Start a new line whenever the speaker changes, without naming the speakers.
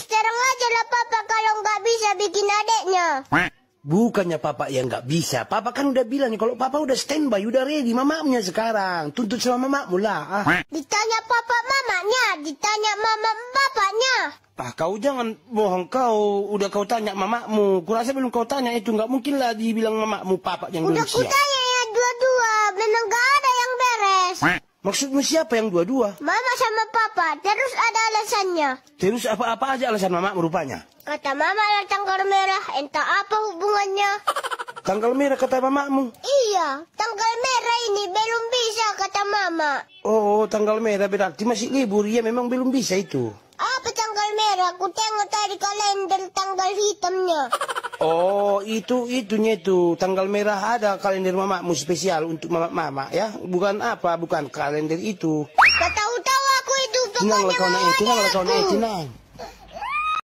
sekarang aja lah papa kalau nggak bisa bikin adeknya.
Bukannya papa yang nggak bisa. Papa kan udah bilang kalau papa udah standby, udah ready. mamanya sekarang. Tuntut sama mamamu lah. Ah.
Ditanya papa mamanya, ditanya mama bapaknya.
Ah, kau jangan bohong kau. Udah kau tanya mamamu. Kurasa belum kau tanya itu. Nggak mungkin lah dibilang mamamu, papa yang udah kutanya tanya Maksudmu siapa yang dua-dua?
Mama sama papa, terus ada alasannya.
Terus apa-apa aja alasan mama rupanya?
Kata mama ada tanggal merah, entah apa hubungannya.
Tanggal merah kata mamamu?
Iya, tanggal merah ini belum bisa kata mama.
Oh, tanggal merah berarti masih libur, ya memang belum bisa itu.
Apa tanggal merah? Aku tengok tadi kalender tanggal hitamnya.
Oh, itu itunya itu tanggal merah ada kalender mamamu spesial untuk mama mama ya. Bukan apa, bukan kalender itu.
Gak tahu tahu aku itu. Nang lekona itu, eh, nang lekona itu eh, nang.